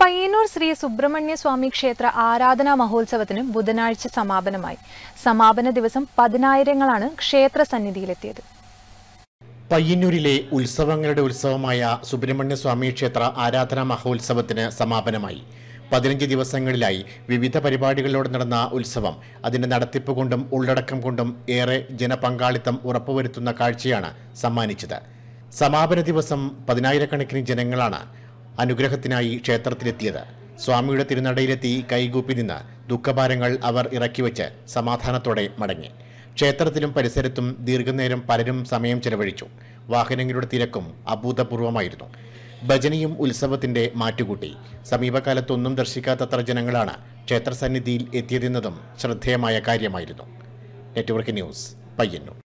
പയ്യന്നൂർ ശ്രീ സുബ്രഹ്മണ്യ സ്വാമി ക്ഷേത്ര ആരാധനാ മഹോത്സവത്തിന് ബുധനാഴ്ച സമാപനമായി സമാപന ദിവസം പതിനായിരങ്ങളാണ് ക്ഷേത്ര സന്നിധിയിലെത്തിയത് പയ്യന്നൂരിലെ ഉത്സവങ്ങളുടെ ഉത്സവമായ സുബ്രഹ്മണ്യ സ്വാമി ക്ഷേത്ര ആരാധനാ മഹോത്സവത്തിന് സമാപനമായി പതിനഞ്ച് ദിവസങ്ങളിലായി വിവിധ പരിപാടികളിലൂടെ നടന്ന ഉത്സവം അതിൻ്റെ നടത്തിപ്പ് കൊണ്ടും ഉള്ളടക്കം കൊണ്ടും ഏറെ ജനപങ്കാളിത്തം ഉറപ്പുവരുത്തുന്ന കാഴ്ചയാണ് സമ്മാനിച്ചത് സമാപന ദിവസം പതിനായിരക്കണക്കിന് ജനങ്ങളാണ് അനുഗ്രഹത്തിനായി ക്ഷേത്രത്തിലെത്തിയത് സ്വാമിയുടെ തിരുനടയിലെത്തി കൈകൂപ്പി നിന്ന് ദുഃഖഭാരങ്ങൾ അവർ ഇറക്കിവെച്ച് സമാധാനത്തോടെ മടങ്ങി ക്ഷേത്രത്തിലും പരിസരത്തും ദീർഘനേരം പലരും സമയം ചെലവഴിച്ചു വാഹനങ്ങളുടെ തിരക്കും അഭൂതപൂർവമായിരുന്നു ഭജനയും ഉത്സവത്തിന്റെ മാറ്റുകൂട്ടി സമീപകാലത്തൊന്നും ദർശിക്കാത്തത്ര ജനങ്ങളാണ് ക്ഷേത്രസന്നിധിയിൽ എത്തിയതെന്നതും ശ്രദ്ധേയമായ കാര്യമായിരുന്നു നെറ്റ്വർക്ക് ന്യൂസ് പയ്യന്നൂർ